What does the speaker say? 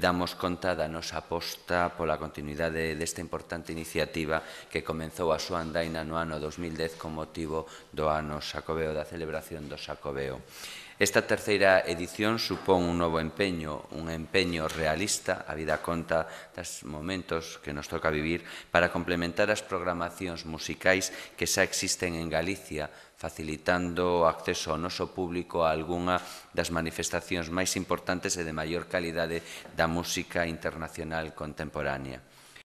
damos conta da nosa aposta pola continuidade desta importante iniciativa que comenzou a súa andaina no ano 2010 con motivo do ano Xacobeo, da celebración do Xacobeo. Esta terceira edición supón un novo empeño, un empeño realista, a vida conta das momentos que nos toca vivir, para complementar as programacións musicais que xa existen en Galicia, facilitando o acceso ao noso público a algunha das manifestacións máis importantes e de maior calidade da música internacional contemporánea.